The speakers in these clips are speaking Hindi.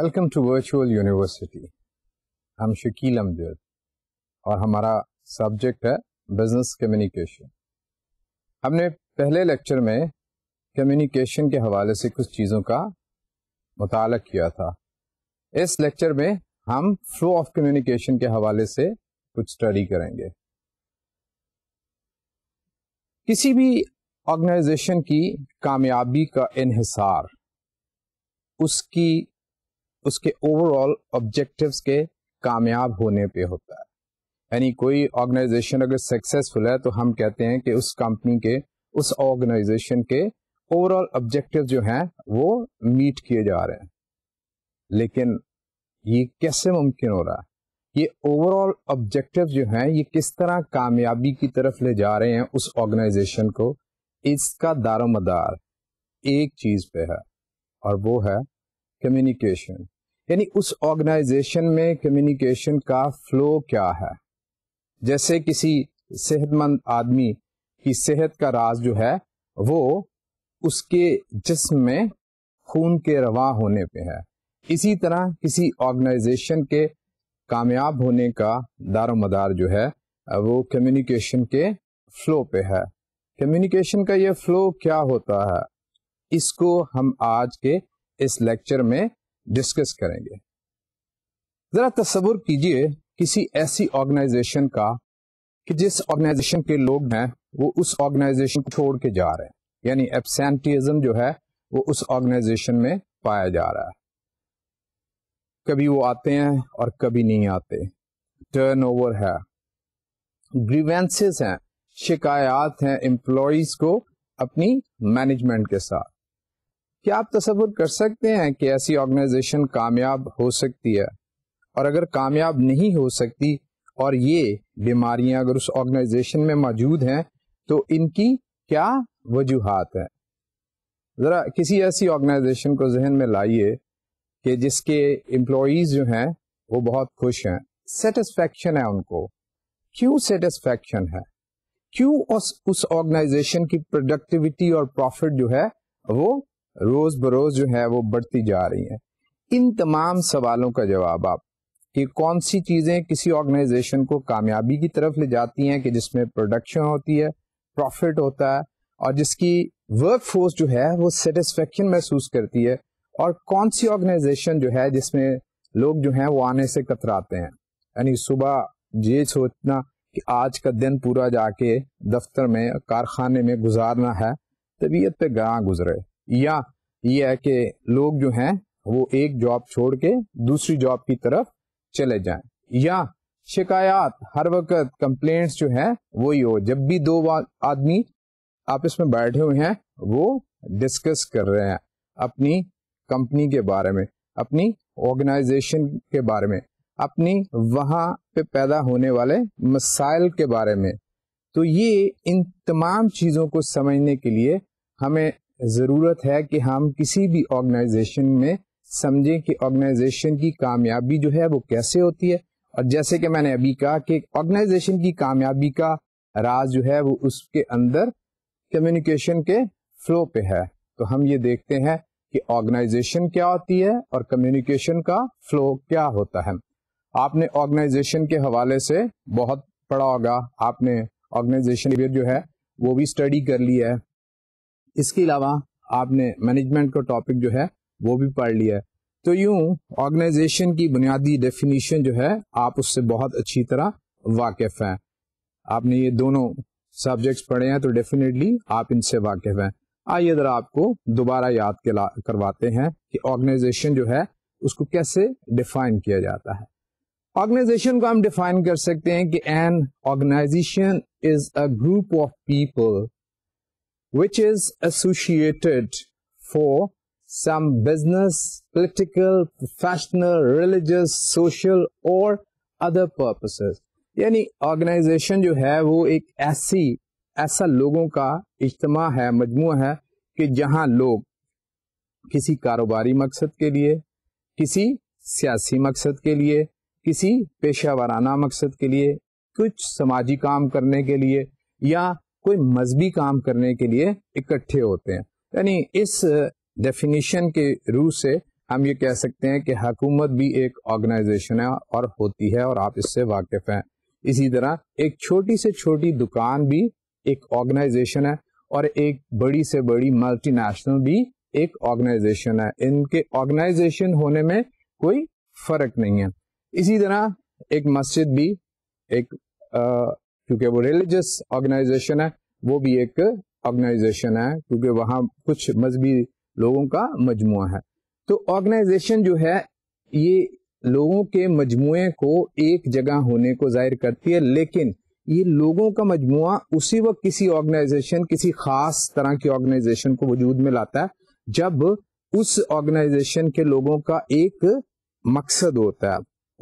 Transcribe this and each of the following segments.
वेलकम टू वर्चुअल यूनिवर्सिटी हम शकील अमजद और हमारा सब्जेक्ट है बिजनेस कम्युनिकेशन हमने पहले लेक्चर में कम्युनिकेशन के हवाले से कुछ चीज़ों का मुताल किया था इस लेक्चर में हम फ्लो ऑफ कम्युनिकेशन के हवाले से कुछ स्टडी करेंगे किसी भी ऑर्गेनाइजेशन की कामयाबी का इन्हिसार उसकी उसके ओवरऑल ऑब्जेक्टिव्स के कामयाब होने पे होता है यानी कोई ऑर्गेनाइजेशन अगर सक्सेसफुल है तो हम कहते हैं कि उस कंपनी के उस ऑर्गेनाइजेशन के ओवरऑल ऑब्जेक्टिव जो हैं वो मीट किए जा रहे हैं लेकिन ये कैसे मुमकिन हो रहा है ये ओवरऑल ऑब्जेक्टिव जो हैं ये किस तरह कामयाबी की तरफ ले जा रहे हैं उस ऑर्गेनाइजेशन को इसका दारोमदार एक चीज पे है और वो है कम्युनिकेशन यानी उस ऑर्गेनाइजेशन में कम्युनिकेशन का फ्लो क्या है जैसे किसी सेहतमंद आदमी की सेहत का राज जो है वो उसके जिस्म में खून के रवा होने पे है इसी तरह किसी ऑर्गेनाइजेशन के कामयाब होने का दारोमदार जो है वो कम्युनिकेशन के फ्लो पे है कम्युनिकेशन का ये फ्लो क्या होता है इसको हम आज के इस लेक्चर में डिस्कस करेंगे जरा तस्वुर कीजिए किसी ऐसी ऑर्गेनाइजेशन का कि जिस ऑर्गेनाइजेशन के लोग हैं वो उस ऑर्गेनाइजेशन को छोड़ के जा रहे हैं यानी एब्सेंटिज्म जो है वो उस ऑर्गेनाइजेशन में पाया जा रहा है कभी वो आते हैं और कभी नहीं आते टर्नओवर है ग्रीवेंसेस हैं शिकायत हैं एम्प्लॉयज को अपनी मैनेजमेंट के साथ क्या आप तस्वुर कर सकते हैं कि ऐसी ऑर्गेनाइजेशन कामयाब हो सकती है और अगर कामयाब नहीं हो सकती और ये बीमारियां अगर उस ऑर्गेनाइजेशन में मौजूद हैं तो इनकी क्या वजूहत है ज़रा किसी ऐसी ऑर्गेनाइजेशन को जहन में लाइए कि जिसके एम्प्लॉज जो हैं वो बहुत खुश हैं सेटिस्फेक्शन है उनको क्यों सेटिस्फेक्शन है क्यों उस उस ऑर्गेनाइजेशन की प्रोडक्टिविटी और प्रॉफिट जो है वो रोज बरोज जो है वो बढ़ती जा रही है इन तमाम सवालों का जवाब आप कि कौन सी चीज़ें किसी ऑर्गेनाइजेशन को कामयाबी की तरफ ले जाती हैं कि जिसमें प्रोडक्शन होती है प्रॉफिट होता है और जिसकी वर्क फोर्स जो है वो सेटिस्फेक्शन महसूस करती है और कौन सी ऑर्गेनाइजेशन जो है जिसमें लोग जो हैं वो आने से कतराते हैं यानी सुबह ये सोचना कि आज का दिन पूरा जाके दफ्तर में कारखाने में गुजारना है तबीयत पे गां गुजरे या ये है कि लोग जो हैं वो एक जॉब छोड़ के दूसरी जॉब की तरफ चले जाएं या शिकायत हर वक्त कंप्लेंट्स जो है वही हो जब भी दो आदमी आपस में बैठे हुए हैं वो डिस्कस कर रहे हैं अपनी कंपनी के बारे में अपनी ऑर्गेनाइजेशन के बारे में अपनी वहाँ पे पैदा होने वाले मसाइल के बारे में तो ये इन तमाम चीज़ों को समझने के लिए हमें ज़रूरत है कि हम किसी भी ऑर्गेनाइजेशन में समझें कि ऑर्गेनाइजेशन की कामयाबी जो है वो कैसे होती है और जैसे कि मैंने अभी कहा कि ऑर्गेनाइजेशन की कामयाबी का राज जो है वो उसके अंदर कम्युनिकेशन के फ्लो पे है तो हम ये देखते हैं कि ऑर्गेनाइजेशन क्या होती है और कम्युनिकेशन का फ्लो क्या होता है आपने ऑर्गेनाइजेशन के हवाले से बहुत पढ़ा होगा आपने ऑर्गेनाइजेशन जो है वो भी स्टडी कर ली है इसके अलावा आपने मैनेजमेंट का टॉपिक जो है वो भी पढ़ लिया है तो यूं ऑर्गेनाइजेशन की बुनियादी डेफिनेशन जो है आप उससे बहुत अच्छी तरह वाकिफ हैं आपने ये दोनों सब्जेक्ट्स पढ़े हैं तो डेफिनेटली आप इनसे वाकिफ हैं आइए ज़रा आपको दोबारा याद करवाते हैं कि ऑर्गेनाइजेशन जो है उसको कैसे डिफाइन किया जाता है ऑर्गेनाइजेशन को हम डिफाइन कर सकते हैं कि an organization is a group of people which is associated for some business, political, professional, religious, social or other purposes. यानी ऑर्गेनाइजेशन जो है वो एक ऐसी ऐसा लोगों का इज्तम है मजमू है कि जहां लोग किसी कारोबारी मकसद के लिए किसी सियासी मकसद के लिए किसी पेशा वाराना मकसद के लिए कुछ समाजी काम करने के लिए या कोई मजहबी काम करने के लिए इकट्ठे होते हैं यानी इस डेफिनेशन के रू से हम ये कह सकते हैं कि हकूमत भी एक ऑर्गेनाइजेशन है और होती है और आप इससे वाकिफ हैं इसी तरह एक छोटी से छोटी दुकान भी एक ऑर्गेनाइजेशन है और एक बड़ी से बड़ी मल्टीनेशनल भी एक ऑर्गेनाइजेशन है इनके ऑर्गेनाइजेशन होने में कोई फर्क नहीं है इसी तरह एक मस्जिद भी एक क्योंकि वो रिलीजियस ऑर्गेनाइजेशन है वो भी एक ऑर्गेनाइजेशन है क्योंकि वहाँ कुछ मजहबी लोगों का मजमु है तो ऑर्गेनाइजेशन जो है ये लोगों के मजमू को एक जगह होने को जाहिर करती है लेकिन ये लोगों का मजमु उसी वक्त किसी ऑर्गेनाइजेशन किसी खास तरह की ऑर्गेनाइजेशन को वजूद में लाता है जब उस ऑर्गेनाइजेशन के लोगों का एक मकसद होता है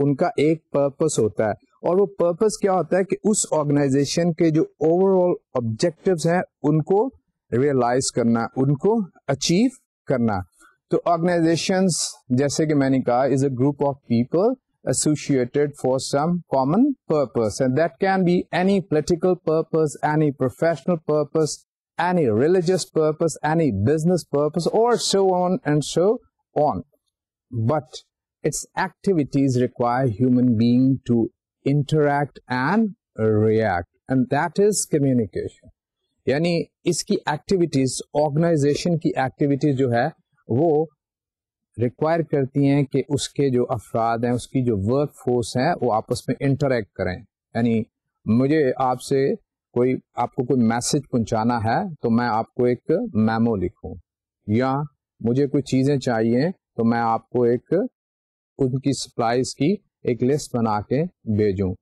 उनका एक पर्पस होता है और वो पर्पस क्या होता है कि उस ऑर्गेनाइजेशन के जो ओवरऑल ऑब्जेक्टिव्स हैं उनको रियलाइज करना उनको अचीव करना तो ऑर्गेनाइजेशंस जैसे कि मैंने कहा is a group of people associated for some common purpose and that can be any political purpose any professional purpose any religious purpose any business purpose or so on and so on but its activities require human being to interact and react and that is communication यानी इसकी एक्टिविटीज ऑर्गेनाइजेशन की एक्टिविटीज जो है वो रिक्वायर करती हैं कि उसके जो अफराद हैं उसकी जो वर्क फोर्स है वो आपस में इंटरेक्ट करें यानी मुझे आपसे कोई आपको कोई मैसेज पहुंचाना है तो मैं आपको एक मेमो लिखूं या मुझे कोई चीज़ें चाहिए तो मैं आपको एक उनकी सप्लाईज की एक लिस्ट बना के भेजू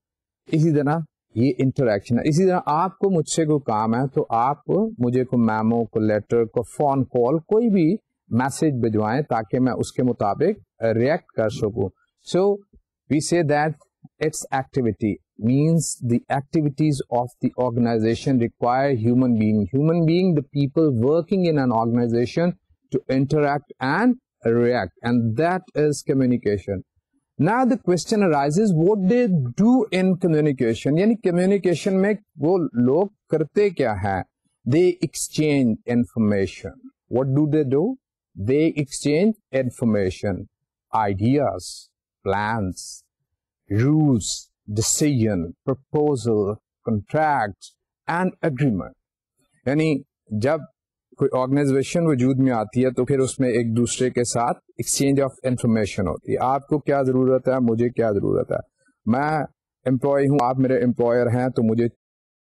इसी तरह ये इंटरेक्शन है इसी तरह आपको मुझसे कोई काम है तो आप मुझे को मेमो को लेटर को फोन कॉल कोई भी मैसेज भिजवाए ताकि मैं उसके मुताबिक रिएक्ट कर सकू so we say that it's activity means the activities of the organisation require human being human being the people working in an organisation to interact and react and that is communication now the question arises what they do in communication यानी कम्युनिकेशन में वो लोग करते क्या है they exchange information what do they do they exchange information ideas plans rules decision proposal contract and agreement यानी जब कोई ऑर्गेनाइजेशन वजूद में आती है तो फिर उसमें एक दूसरे के साथ एक्सचेंज ऑफ इंफॉर्मेशन होती है आपको क्या ज़रूरत है मुझे क्या ज़रूरत है मैं एम्प्लॉय हूँ आप मेरे एम्प्लॉयर हैं तो मुझे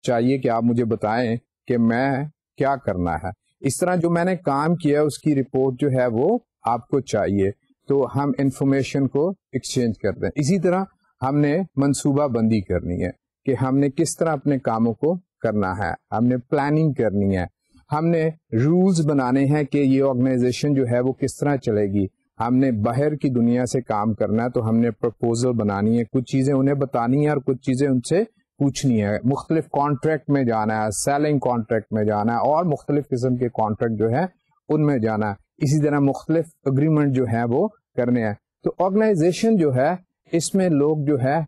चाहिए कि आप मुझे बताएं कि मैं क्या करना है इस तरह जो मैंने काम किया उसकी रिपोर्ट जो है वो आपको चाहिए तो हम इंफॉर्मेशन को एक्सचेंज करते हैं इसी तरह हमने मनसूबा बंदी करनी है कि हमने किस तरह अपने कामों को करना है हमने प्लानिंग करनी है हमने रूल्स बनाने हैं कि ये ऑर्गेनाइजेशन जो है वो किस तरह चलेगी हमने बाहर की दुनिया से काम करना है तो हमने प्रपोजल बनानी है कुछ चीज़ें उन्हें बतानी है और कुछ चीज़ें उनसे पूछनी है मुख्तलिफ कॉन्ट्रैक्ट में जाना है सेलिंग कॉन्ट्रैक्ट में जाना है और मुख्तलिफ किस्म के कॉन्ट्रैक्ट जो है उनमें जाना है इसी तरह मुख्तलिफ अग्रीमेंट जो है वो करने हैं तो ऑर्गेनाइजेशन जो है इसमें लोग जो है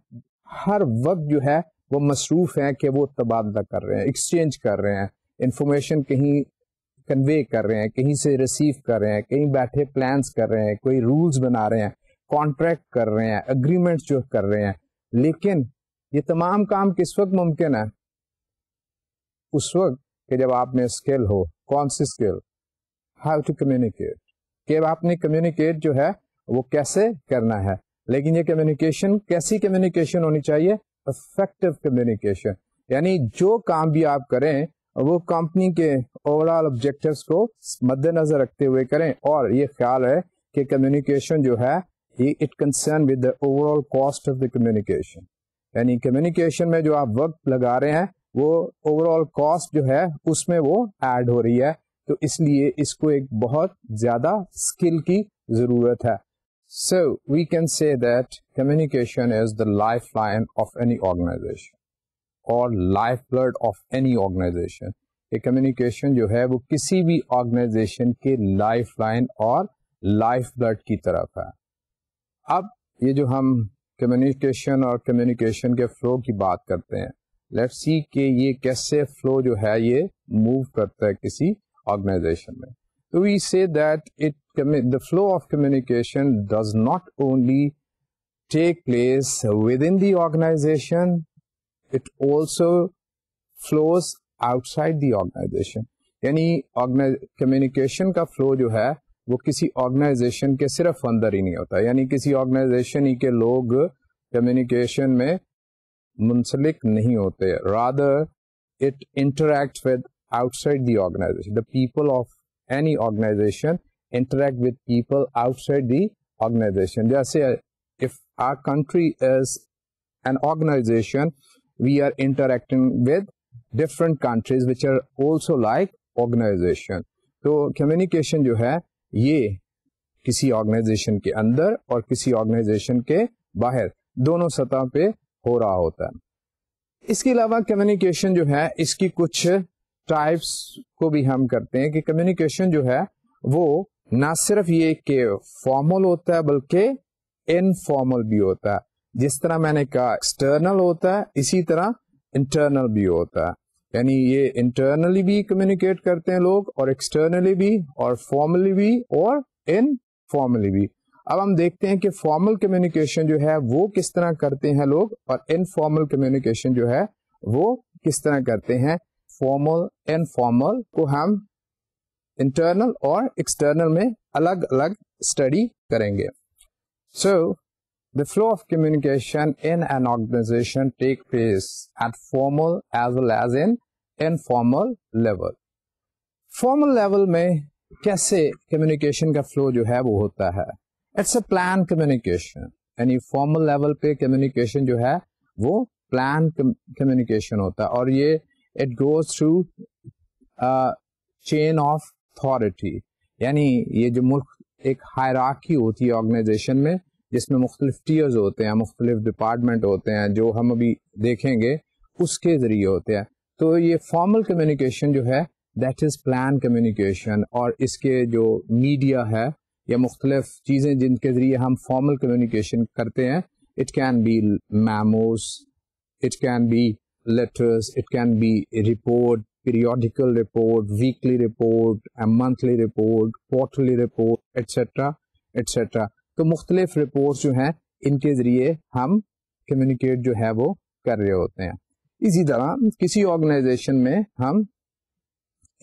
हर वक्त जो है वो मसरूफ है कि वो तबादला कर रहे हैं एक्सचेंज कर रहे हैं इंफॉर्मेशन कहीं कन्वे कर रहे हैं कहीं से रिसीव कर रहे हैं कहीं बैठे प्लान्स कर रहे हैं कोई रूल्स बना रहे हैं कॉन्ट्रैक्ट कर रहे हैं अग्रीमेंट जो कर रहे हैं लेकिन ये तमाम काम किस वक्त मुमकिन है उस वक्त कि जब आप में स्किल हो कौन सी स्किल हाउ टू कम्युनिकेट कि आपने कम्युनिकेट जो है वो कैसे करना है लेकिन ये कम्युनिकेशन कैसी कम्युनिकेशन होनी चाहिए इफेक्टिव कम्युनिकेशन यानी जो काम भी आप करें वो कंपनी के ओवरऑल ऑब्जेक्टिव्स को मद्देनजर रखते हुए करें और ये ख्याल है कि कम्युनिकेशन जो है it concern with the overall cost of the communication यानी कम्युनिकेशन में जो आप वक्त लगा रहे हैं वो ओवरऑल कॉस्ट जो है उसमें वो ऐड हो रही है तो इसलिए इसको एक बहुत ज्यादा स्किल की जरूरत है so we can say that communication is the life line of any organisation और life blood of any organisation ये कम्युनिकेशन जो है वो किसी भी ऑर्गेनाइजेशन के लाइफ लाइन और लाइफ ब्लड की तरफ है अब ये जो हम कम्युनिकेशन और कम्युनिकेशन के फ्लो की बात करते हैं लेट्स सी कि ये कैसे फ्लो जो है ये मूव करता है किसी ऑर्गेनाइजेशन में तो we say that it the flow of communication does not only take place within the organisation it also flows outside the organisation यानी कम्युनिकेशन का फ्लो जो है वो किसी ऑर्गेनाइजेशन के सिर्फ अंदर ही नहीं होता यानी किसी ऑर्गेनाइजेशन ही के लोग कम्युनिकेशन में मुंसलिक नहीं होते rather it interact with outside the organisation the people of any organisation interact with people outside the organisation जैसे if our country is an organisation we are interacting with different countries which are also like organization. तो communication जो है ये किसी ऑर्गेनाइजेशन के अंदर और किसी ऑर्गेनाइजेशन के बाहर दोनों सतह पे हो रहा होता है इसके अलावा कम्युनिकेशन जो है इसकी कुछ टाइप्स को भी हम करते हैं कि कम्युनिकेशन जो है वो ना सिर्फ ये कि फॉर्मल होता है बल्कि इनफॉर्मल भी होता है जिस तरह मैंने कहा एक्सटर्नल होता है इसी तरह इंटरनल भी होता है यानी ये इंटरनली भी कम्युनिकेट करते हैं लोग और एक्सटर्नली भी और फॉर्मली भी और इनफॉर्मली भी अब हम देखते हैं कि फॉर्मल कम्युनिकेशन जो है वो किस तरह करते हैं लोग और इनफॉर्मल कम्युनिकेशन जो है वो किस तरह करते हैं फॉर्मल इनफॉर्मल को हम इंटरनल और एक्सटर्नल में अलग अलग स्टडी करेंगे सो so, The flow of communication in an organization take place at formal as well as in informal level. Formal level में kaise communication ka flow jo hai wo hota hai. It's a planned communication. Any formal level pe communication jo hai wo planned com communication hota hai. और ये it goes through a chain of authority. Yani ये jo mulk एक हायराकी होती है ऑर्गेनाइजेशन में जिसमें मुख्तलिफ टीयर्स होते हैं मुख्तलिफ डिपार्टमेंट होते हैं जो हम अभी देखेंगे उसके ज़रिए होते हैं तो ये फॉर्मल कम्युनिकेशन जो है दैट इज़ प्लान कम्युनिकेशन और इसके जो मीडिया है या मुख्तलिफ चीज़ें जिनके ज़रिए हम फॉर्मल कम्युनिकेशन करते हैं it can be memos it can be letters it can be report periodical report, weekly report, a monthly report, quarterly report, etc., etc. तो मुख्तलिफ रिपोर्ट जो हैं इनके ज़रिए हम कम्युनिकेट जो है वो कर रहे होते हैं इसी तरह किसी ऑर्गेनाइजेशन में हम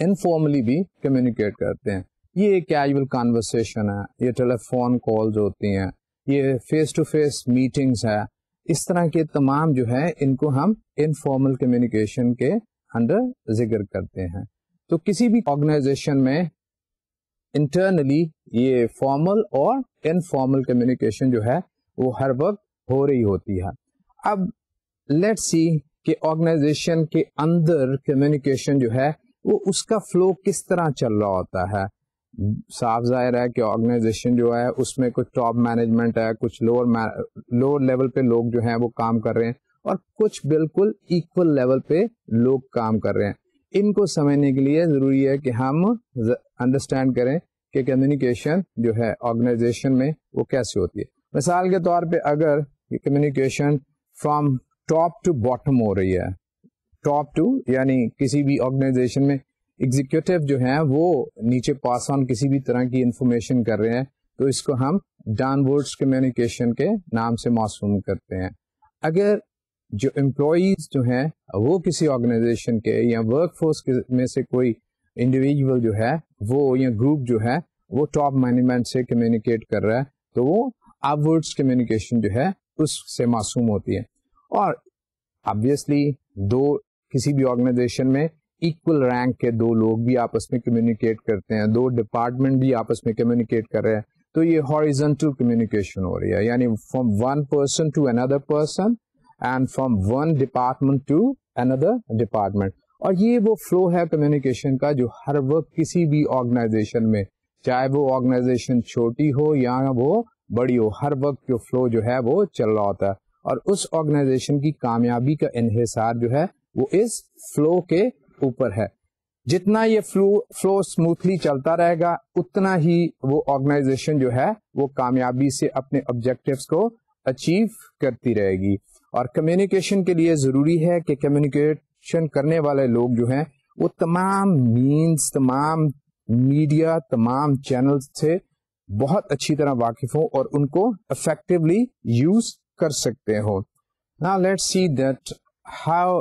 इनफॉर्मली भी कम्युनिकेट करते हैं ये एक कैजुअल कॉन्वर्सेशन है ये टेलीफोन कॉल्स होती हैं ये फेस टू फेस मीटिंग्स है इस तरह के तमाम जो है इनको हम इनफॉर्मल कम्युनिकेशन के अंडर जिक्र करते हैं तो किसी भी ऑर्गेनाइजेशन में इंटरनली ये फॉर्मल और इनफॉर्मल कम्युनिकेशन जो है वो हर वक्त हो रही होती है अब लेट सी कि ऑर्गेनाइजेशन के अंदर कम्युनिकेशन जो है वो उसका फ्लो किस तरह चल रहा होता है साफ जाहिर है कि ऑर्गेनाइजेशन जो है उसमें कुछ टॉप मैनेजमेंट है कुछ लोअर लोअर लेवल पे लोग जो हैं वो काम कर रहे हैं और कुछ बिल्कुल इक्वल लेवल पे लोग काम कर रहे हैं इनको समझने के लिए ज़रूरी है कि हम अंडरस्टैंड करें कि कम्युनिकेशन जो है ऑर्गेनाइजेशन में वो कैसे होती है मिसाल के तौर पे अगर communication from top to bottom हो रही है टॉप टू यानी किसी भी ऑर्गेनाइजेशन में एग्जीक्यूटिव जो है वो नीचे पास ऑन किसी भी तरह की इंफॉर्मेशन कर रहे हैं तो इसको हम डाउनवर्ड्स कम्युनिकेशन के नाम से मासूम करते हैं अगर जो एम्प्लॉज जो हैं वो किसी ऑर्गेनाइजेशन के या वर्क फोर्स में से कोई इंडिविजुअल जो है वो या ग्रुप जो है वो टॉप मैनेजमेंट से कम्युनिकेट कर रहा है तो वो अपवर्ड्स कम्युनिकेशन जो है उससे मासूम होती है और ऑब्वियसली दो किसी भी ऑर्गेनाइजेशन में इक्वल रैंक के दो लोग भी आपस में कम्युनिकेट करते हैं दो डिपार्टमेंट भी आपस में कम्युनिकेट कर रहे हैं तो ये हॉरिजेंटल कम्युनिकेशन हो रही है यानी from one person to another person and from one department to another department और ये वो फ्लो है कम्युनिकेशन का जो हर वक्त किसी भी ऑर्गेनाइजेशन में चाहे वो ऑर्गेनाइजेशन छोटी हो या वो बड़ी हो हर वक्त जो फ्लो जो है वो चल रहा होता है और उस ऑर्गेनाइजेशन की कामयाबी का इन्हिसार जो है वो इस फ्लो के ऊपर है जितना ये फ्लो फ्लो स्मूथली चलता रहेगा उतना ही वो ऑर्गेनाइजेशन जो है वो कामयाबी से अपने ऑब्जेक्टिव्स को अचीव करती रहेगी और कम्युनिकेशन के लिए ज़रूरी है कि कम्युनिकेशन करने वाले लोग जो हैं वो तमाम मीन्स तमाम मीडिया तमाम चैनल से बहुत अच्छी तरह वाकिफ हो और उनको इफेक्टिवली यूज कर सकते हो ना let's see that how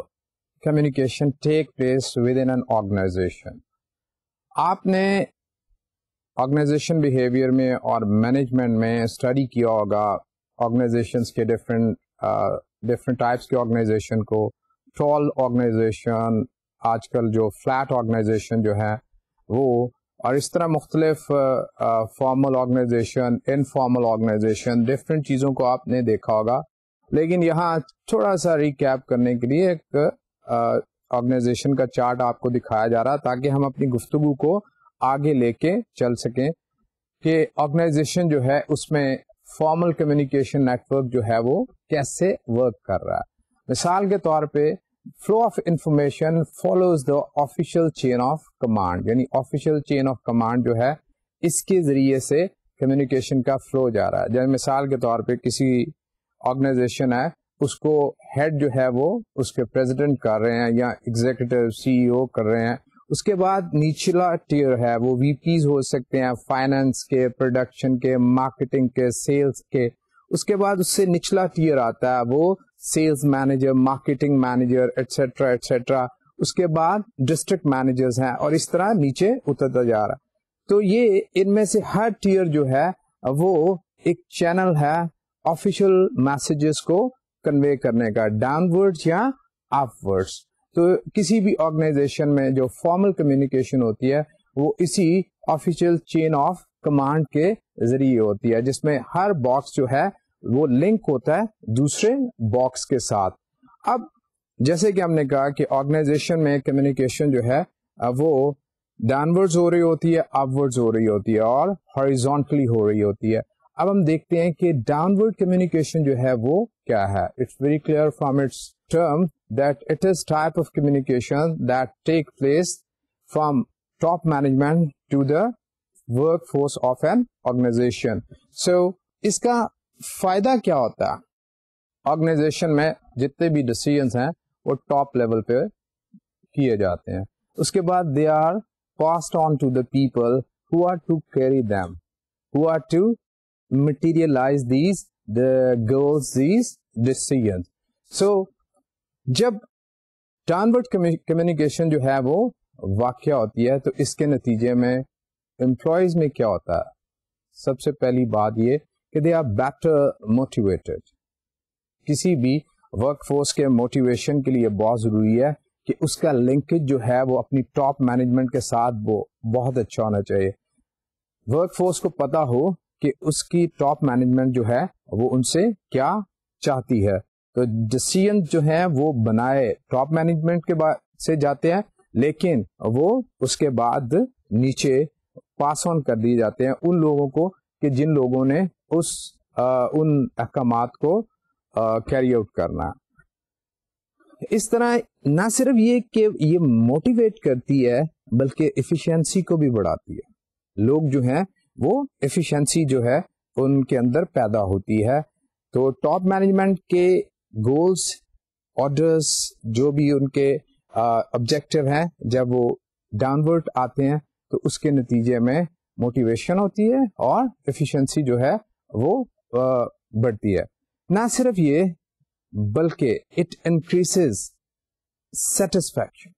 communication take place within an organisation आपने ऑर्गेनाइजेशन बिहेवियर में और मैनेजमेंट में स्टडी किया होगा ऑर्गेनाइजेशंस के डिफरेंट डिफरेंट टाइप्स के ऑर्गेनाइजेशन को ट्रॉल ऑर्गेनाइजेशन आजकल जो फ्लैट ऑर्गेनाइजेशन जो है वो और इस तरह मुख्तलिफ formal organisation informal organisation different चीज़ों को आपने देखा होगा लेकिन यहाँ थोड़ा सा रिकैप करने के लिए एक ऑर्गेनाइजेशन का चार्ट आपको दिखाया जा रहा ताकि हम अपनी गुफ्तु को आगे लेके चल सकें कि ऑर्गेनाइजेशन जो है उसमें फॉर्मल कम्युनिकेशन नेटवर्क जो है वो कैसे वर्क कर रहा है मिसाल के तौर पे flow of information follows the official chain of command यानी ऑफिशियल चेन ऑफ कमांड जो है इसके जरिए से कम्युनिकेशन का फ्लो जा रहा है जैसे मिसाल के तौर पे किसी ऑर्गेनाइजेशन है उसको हेड जो है वो उसके प्रेसिडेंट कर रहे हैं या एग्जीक्यूटिव सीईओ कर रहे हैं उसके बाद निचला टीयर है वो वीपीज हो सकते हैं फाइनेंस के प्रोडक्शन के मार्केटिंग के सेल्स के उसके बाद उससे निचला टीयर आता है वो sales manager marketing manager et cetera et cetera उसके बाद डिस्ट्रिक्ट मैनेजर्स हैं और इस तरह नीचे उतरता जा रहा है तो ये इनमें से हर टीयर जो है वो एक चैनल है ऑफिशियल मैसेजेस को कन्वे करने का डाउनवर्ड्स या अपवर्ड्स तो किसी भी ऑर्गेनाइजेशन में जो फॉर्मल कम्युनिकेशन होती है वो इसी ऑफिशियल चेन ऑफ कमांड के जरिए होती है जिसमें हर बॉक्स जो है वो लिंक होता है दूसरे बॉक्स के साथ अब जैसे कि हमने कहा कि ऑर्गेनाइजेशन में कम्युनिकेशन जो है वो डाउनवर्ड्स हो रही होती है अपवर्ड्स हो रही होती है और हॉरिजॉन्टली हो रही होती है अब हम देखते हैं कि डाउनवर्ड कम्युनिकेशन जो है वो क्या है it's very clear from its term that it is type of communication that take place from top management to the workforce of an organization. So, iska fayda kya hota? Organization mein jitne bhi decisions hain, wo top level pe kiya jate hain. Uske baad they are passed on to the people who are to carry them, who are to materialize these, the goals, these decisions. So, जब ट्रांसवर्ट कम्युनिकेशन जो है वो वाक़ होती है तो इसके नतीजे में एम्प्लॉयज में क्या होता है सबसे पहली बात ये कि दे आर बेटर मोटिवेटेड किसी भी वर्कफोर्स के मोटिवेशन के लिए बहुत ज़रूरी है कि उसका लिंकेज जो है वो अपनी टॉप मैनेजमेंट के साथ वो बहुत अच्छा होना चाहिए वर्कफोर्स को पता हो कि उसकी टॉप मैनेजमेंट जो है वो उनसे क्या चाहती है तो डिसीजन जो है वो बनाए टॉप मैनेजमेंट के बाद से जाते हैं लेकिन वो उसके बाद नीचे पास ऑन कर दिए जाते हैं उन लोगों को कि जिन लोगों ने उस आ, उन अहकाम को कैरी आउट करना इस तरह ना सिर्फ ये कि ये मोटिवेट करती है बल्कि एफिशिएंसी को भी बढ़ाती है लोग जो हैं वो एफिशिएंसी जो है उनके अंदर पैदा होती है तो टॉप मैनेजमेंट के गोल्स ऑर्डर्स जो भी उनके ऑब्जेक्टिव हैं जब वो डाउनवर्ड आते हैं तो उसके नतीजे में मोटिवेशन होती है और एफिशिएंसी जो है वो बढ़ती है ना सिर्फ ये बल्कि इट इंक्रीसेस सेटिस्फैक्शन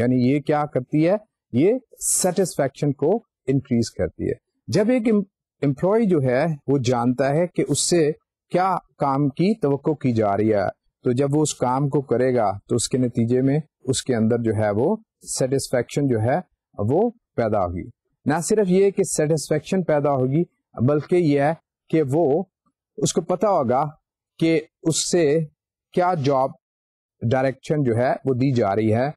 यानी ये क्या करती है ये सेटिस्फैक्शन को इंक्रीज करती है जब एक एम्प्लॉय जो है वो जानता है कि उससे क्या काम की तो की जा रही है तो जब वो उस काम को करेगा तो उसके नतीजे में उसके अंदर जो है वो सेटिस्फेक्शन जो है वो पैदा होगी ना सिर्फ ये कि सेटिस्फेक्शन पैदा होगी बल्कि यह है कि वो उसको पता होगा कि उससे क्या जॉब डायरेक्शन जो है वो दी जा रही है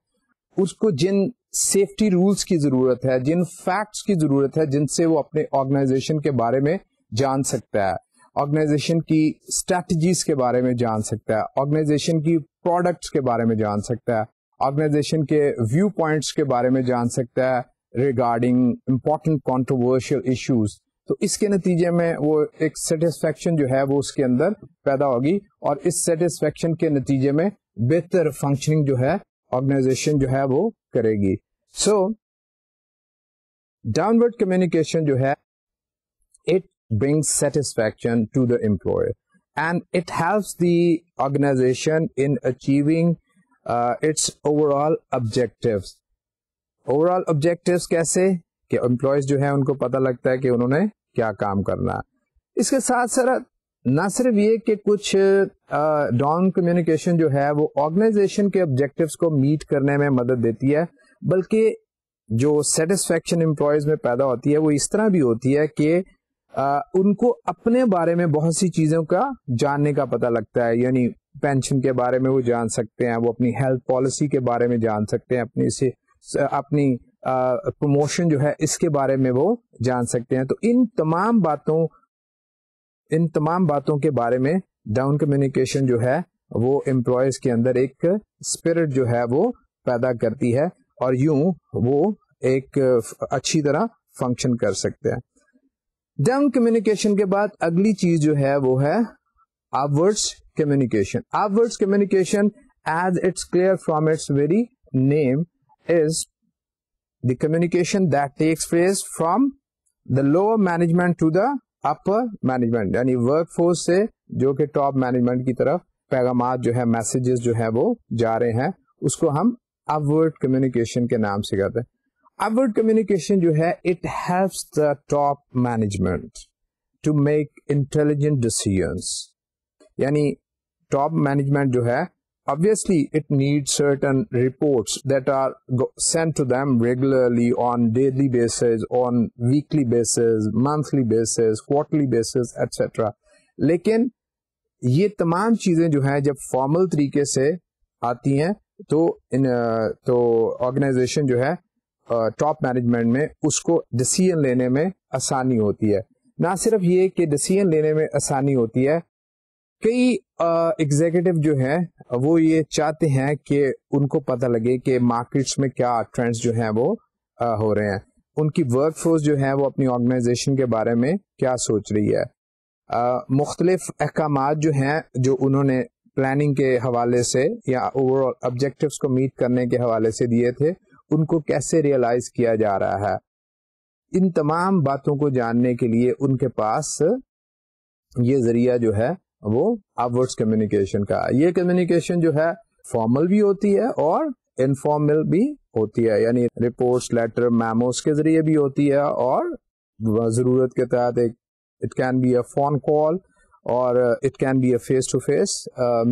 उसको जिन सेफ्टी रूल्स की जरूरत है जिन फैक्ट्स की जरूरत है जिनसे वो अपने ऑर्गेनाइजेशन के बारे में जान सकता है ऑर्गेनाइजेशन की स्ट्रेटजीज के बारे में जान सकता है ऑर्गेनाइजेशन की प्रोडक्ट्स के बारे में जान सकता है ऑर्गेनाइजेशन के व्यू पॉइंट्स के बारे में जान सकता है रिगार्डिंग इम्पोर्टेंट कॉन्ट्रोवर्शियल इश्यूज तो इसके नतीजे में वो एक सेटिस्फेक्शन जो है वो उसके अंदर पैदा होगी और इस सेटिस्फेक्शन के नतीजे में बेहतर फंक्शनिंग जो है ऑर्गेनाइजेशन जो है वो करेगी सो डाउनवर्ड कम्युनिकेशन जो है it brings satisfaction to the employer and it helps the organization in achieving uh, its overall objectives overall objectives कैसे कि एम्प्लॉयज जो है उनको पता लगता है कि उन्होंने क्या काम करना है इसके साथ साथ ना सिर्फ ये कि कुछ डाउन कम्युनिकेशन जो है वो ऑर्गेनाइजेशन के ऑब्जेक्टिव्स को मीट करने में मदद देती है बल्कि जो सेटिस्फेक्शन एम्प्लॉयज में पैदा होती है वो इस तरह भी होती है कि उनको अपने बारे में बहुत सी चीजों का जानने का पता लगता है यानी पेंशन के बारे में वो जान सकते हैं वो अपनी हेल्थ पॉलिसी के बारे में जान सकते हैं अपनी से अपनी प्रमोशन जो है इसके बारे में वो जान सकते हैं तो इन तमाम बातों इन तमाम बातों के बारे में डाउन कम्युनिकेशन जो है वो एम्प्लॉयज के अंदर एक स्पिरिट जो है वो पैदा करती है और यूं वो एक अच्छी तरह फंक्शन कर सकते हैं डम कम्युनिकेशन के बाद अगली चीज जो है वो है upwards communication upwards communication as it's clear from its very name is the communication that takes place from the lower management to the upper management यानी वर्कफोर्स से जो कि टॉप मैनेजमेंट की तरफ पैगाम जो है मैसेजेस जो है वो जा रहे हैं उसको हम अपवर्ड कम्युनिकेशन के नाम से कहते हैं outward communication jo hai it helps the top management to make intelligent decisions yani top management jo hai obviously it needs certain reports that are sent to them regularly on daily basis on weekly basis monthly basis quarterly basis etc लेकिन ये तमाम चीजें जो है जब फॉर्मल तरीके से आती हैं तो इन तो ऑर्गेनाइजेशन जो है टॉप मैनेजमेंट में उसको डिसीजन लेने में आसानी होती है ना सिर्फ ये कि डिसीजन लेने में आसानी होती है कई एग्जीक्यूटिव जो हैं वो ये चाहते हैं कि उनको पता लगे कि मार्केट्स में क्या ट्रेंड्स जो हैं वो आ, हो रहे हैं उनकी वर्क फोर्स जो है वो अपनी ऑर्गेनाइजेशन के बारे में क्या सोच रही है मुख्तलिफ अहकाम जो हैं जो उन्होंने प्लानिंग के हवाले से या ओवरऑल ऑब्जेक्टिव को मीट करने के हवाले से दिए थे उनको कैसे रियलाइज किया जा रहा है इन तमाम बातों को जानने के लिए उनके पास ये जरिया जो है वो अपवर्ड्स कम्युनिकेशन का ये कम्युनिकेशन जो है फॉर्मल भी होती है और इनफॉर्मल भी होती है यानी रिपोर्ट लेटर मेमोस के जरिए भी होती है और जरूरत के तहत एक it can be a phone call or it can be a face to face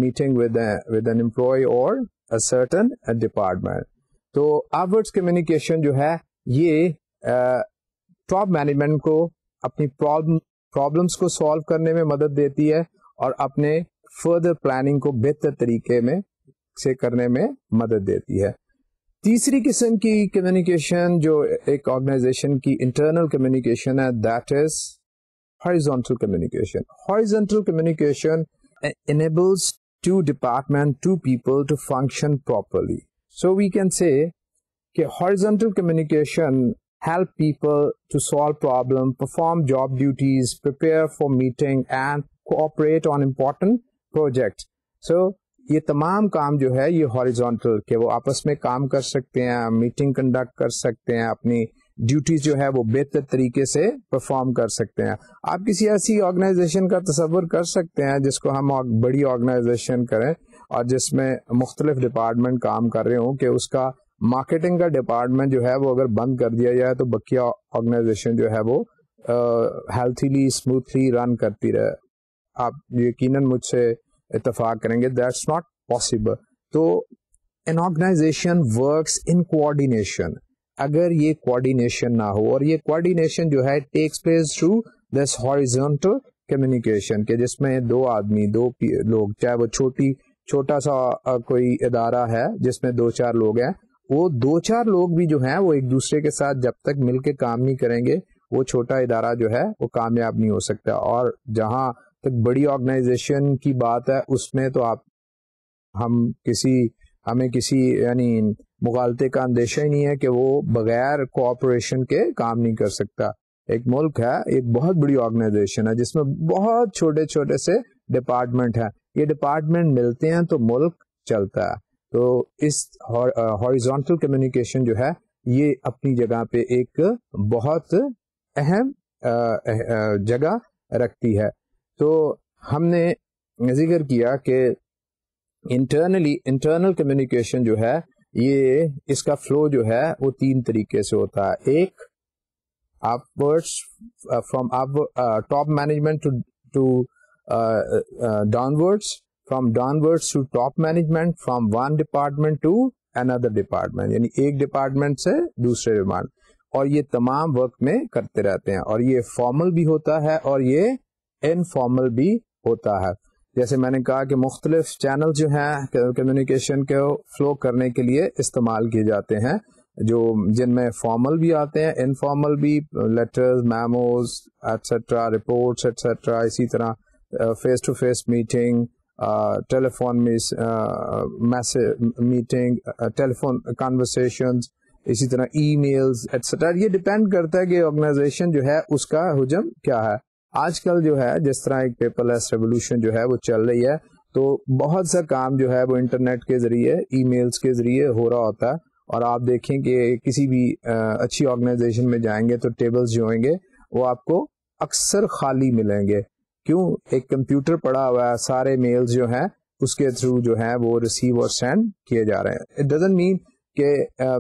meeting with an employee or a certain department तो आवर्ड्स कम्युनिकेशन जो है ये टॉप मैनेजमेंट को अपनी प्रॉब्लम प्रॉब्लम्स को सॉल्व करने में मदद देती है और अपने फर्दर प्लानिंग को बेहतर तरीके में से करने में मदद देती है तीसरी किस्म की कम्युनिकेशन जो एक ऑर्गेनाइजेशन की इंटरनल कम्युनिकेशन है that is horizontal communication horizontal communication enables two department two people to function properly So we can say okay, horizontal communication help people to solve problem, perform job duties, prepare for meeting and cooperate on important projects. So ये तमाम काम जो है ये हॉरिजॉन्टल के वो आपस में काम कर सकते हैं मीटिंग कंडक्ट कर सकते हैं अपनी ड्यूटीज जो है वो बेहतर तरीके से परफॉर्म कर सकते हैं आप किसी ऐसी ऑर्गेनाइजेशन का तस्वर कर सकते हैं जिसको हम बड़ी ऑर्गेनाइजेशन करें और जिसमें मुख्तलिफ डिपार्टमेंट काम कर रहे हों कि उसका मार्केटिंग का डिपार्टमेंट जो है वो अगर बंद कर दिया जाए तो बकिया ऑर्गेनाइजेशन जो है वो हेल्थीली स्मूथली रन करती रहे आप यकीन मुझसे इतफाक करेंगे दैट्स नॉट पॉसिबल तो an organisation work in coordination अगर ये कोऑर्डिनेशन ना हो और ये कोऑर्डिनेशन जो है takes place through this horizontal communication के जिसमें दो आदमी दो लोग चाहे वो छोटी छोटा सा कोई इदारा है जिसमें दो चार लोग हैं वो दो चार लोग भी जो हैं वो एक दूसरे के साथ जब तक मिलके काम नहीं करेंगे वो छोटा इदारा जो है वो कामयाब नहीं हो सकता और जहाँ तक बड़ी ऑर्गेनाइजेशन की बात है उसमें तो आप हम किसी हमें किसी यानी मुगालते का अंदेशा ही नहीं है कि वो बगैर कोऑपरेशन के काम नहीं कर सकता एक मुल्क है एक बहुत बड़ी ऑर्गेनाइजेशन है जिसमें बहुत छोटे छोटे से डिपार्टमेंट है ये डिपार्टमेंट मिलते हैं तो मुल्क चलता है तो इस हॉरिजॉन्टल कम्युनिकेशन जो है ये अपनी जगह पे एक बहुत अहम जगह रखती है तो हमने जिक्र किया कि इंटरनली इंटरनल कम्युनिकेशन जो है ये इसका फ्लो जो है वो तीन तरीके से होता है एक upwards from up top management to to downwards from downwards to top management from one department to another department यानी एक डिपार्टमेंट से दूसरे डिपार्टमेंट और ये तमाम वर्क में करते रहते हैं और ये फॉर्मल भी होता है और ये इनफॉर्मल भी होता है जैसे मैंने कहा कि मुख्तलिफ चैनल जो हैं कम्युनिकेशन के फ्लो करने के लिए इस्तेमाल किए जाते हैं जो जिनमें फॉर्मल भी आते हैं इनफॉर्मल भी letters memos et cetera reports et cetera इसी तरह face to face meeting telephone message meeting telephone conversation इसी तरह ई मेल्स एटसेट्रा ये डिपेंड करता है कि ऑर्गेनाइजेशन जो है उसका हजम क्या है आजकल जो है जिस तरह एक पेपरलेस रेवोल्यूशन जो है वो चल रही है तो बहुत सा काम जो है वो इंटरनेट के जरिए ईमेल्स के जरिए हो रहा होता है और आप देखें कि किसी भी अच्छी ऑर्गेनाइजेशन में जाएंगे तो टेबल्स जो होंगे वो आपको अक्सर खाली मिलेंगे क्यों एक कंप्यूटर पड़ा हुआ है सारे मेल्स जो हैं उसके थ्रू जो है वो रिसीव और सेंड किए जा रहे हैं इट डजेंट मीन के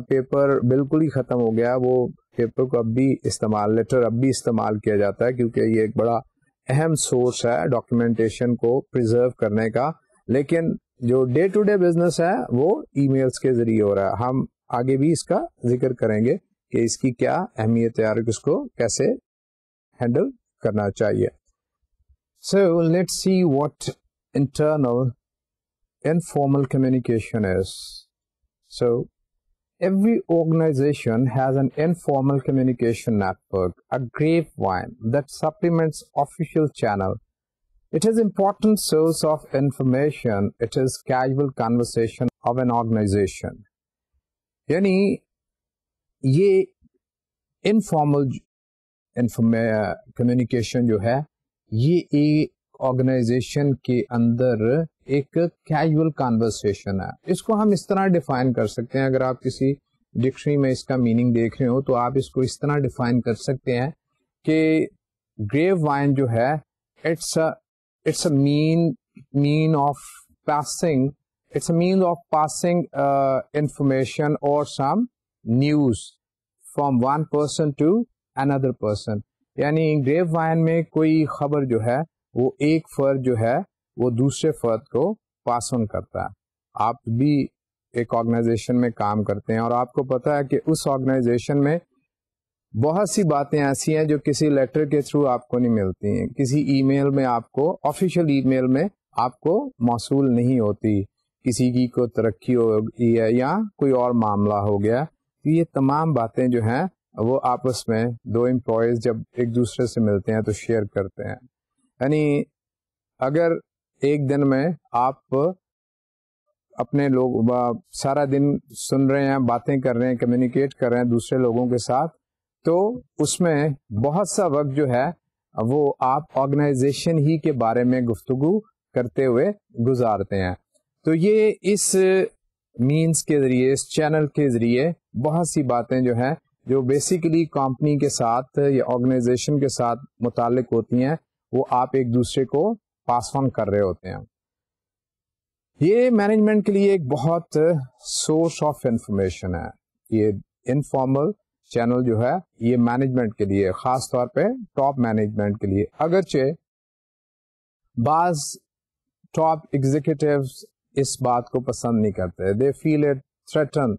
पेपर बिल्कुल ही ख़त्म हो गया वो पेपर को अब भी इस्तेमाल लेटर अब भी इस्तेमाल किया जाता है क्योंकि ये एक बड़ा अहम सोर्स है डॉक्यूमेंटेशन को प्रिजर्व करने का लेकिन जो डे टू डे बिजनेस है वो ईमेल्स के जरिए हो रहा है हम आगे भी इसका जिक्र करेंगे कि इसकी क्या अहमियत है और इसको कैसे हैंडल करना चाहिए So let's see what internal informal communication is. So every organization has an informal communication network, a grapevine that supplements official channel. It is important source of information. It is casual conversation of an organization. ye informal informal communication you have. ये एक ऑर्गेनाइजेशन के अंदर एक कैजुअल कॉन्वर्सेशन है इसको हम इस तरह डिफाइन कर सकते हैं अगर आप किसी डिक्शनरी में इसका मीनिंग देख रहे हो तो आप इसको इस तरह डिफाइन कर सकते हैं कि ग्रेव वाइन जो है it's it's a mean mean of passing it's a mean of passing information और some news from one person to another person यानी ग्रेव वाइन में कोई खबर जो है वो एक फर्द जो है वो दूसरे फर्द को पास ऑन करता है आप भी एक ऑर्गेनाइजेशन में काम करते हैं और आपको पता है कि उस ऑर्गेनाइजेशन में बहुत सी बातें ऐसी हैं जो किसी लेटर के थ्रू आपको नहीं मिलती हैं किसी ईमेल में आपको ऑफिशियल ईमेल में आपको मौसू नहीं होती किसी की को तरक्की हो गई है या कोई और मामला हो गया तो ये तमाम बातें जो हैं वो आपस में दो एम्प्लॉयज़ जब एक दूसरे से मिलते हैं तो शेयर करते हैं यानी अगर एक दिन में आप अपने लोग सारा दिन सुन रहे हैं बातें कर रहे हैं कम्युनिकेट कर रहे हैं दूसरे लोगों के साथ तो उसमें बहुत सा वक्त जो है वो आप ऑर्गेनाइजेशन ही के बारे में गुफ्तगु करते हुए गुजारते हैं तो ये इस मीन्स के ज़रिए इस चैनल के ज़रिए बहुत सी बातें जो है जो बेसिकली कंपनी के साथ या ऑर्गेनाइजेशन के साथ मुतक होती हैं वो आप एक दूसरे को पास ऑन कर रहे होते हैं ये मैनेजमेंट के लिए एक बहुत सोर्स ऑफ इंफॉर्मेशन है ये इनफॉर्मल चैनल जो है ये मैनेजमेंट के लिए खास तौर पे टॉप मैनेजमेंट के लिए अगरचे बाज टॉप एग्जीक्यूटिव इस बात को पसंद नहीं करते they feel it threaten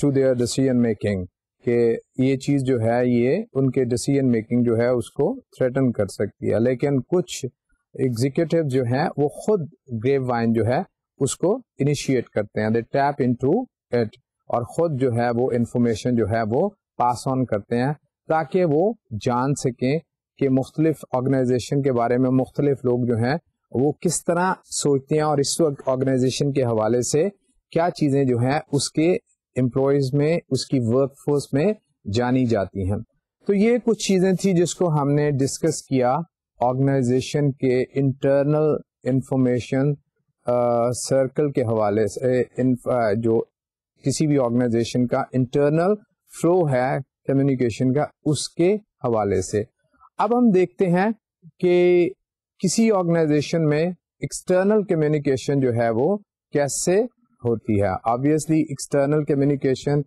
to their decision making कि ये चीज़ जो है ये उनके डिसीजन मेकिंग जो है उसको थ्रेटन कर सकती है लेकिन कुछ एग्जीक्यूटिव जो हैं वो खुद ग्रेव वाइन जो है उसको इनिशिएट करते हैं they tap into it और खुद जो है वो इन्फॉर्मेशन जो है वो पास ऑन करते हैं ताकि वो जान सकें कि मुख्तलिफ ऑर्गेनाइजेशन के बारे में मुख्तलिफ लोग जो हैं वो किस तरह सोचते हैं और इस वक्त ऑर्गेनाइजेशन के हवाले से क्या चीज़ें जो हैं उसके एम्प्लॉयज में उसकी वर्कफोर्स में जानी जाती हैं तो ये कुछ चीज़ें थी जिसको हमने डिस्कस किया ऑर्गेनाइजेशन के इंटरनल इंफॉर्मेशन सर्कल के हवाले से इन, uh, जो किसी भी ऑर्गेनाइजेशन का इंटरनल फ्लो है कम्युनिकेशन का उसके हवाले से अब हम देखते हैं कि किसी ऑर्गेनाइजेशन में एक्सटर्नल कम्युनिकेशन जो है वो कैसे होती है obviously external communication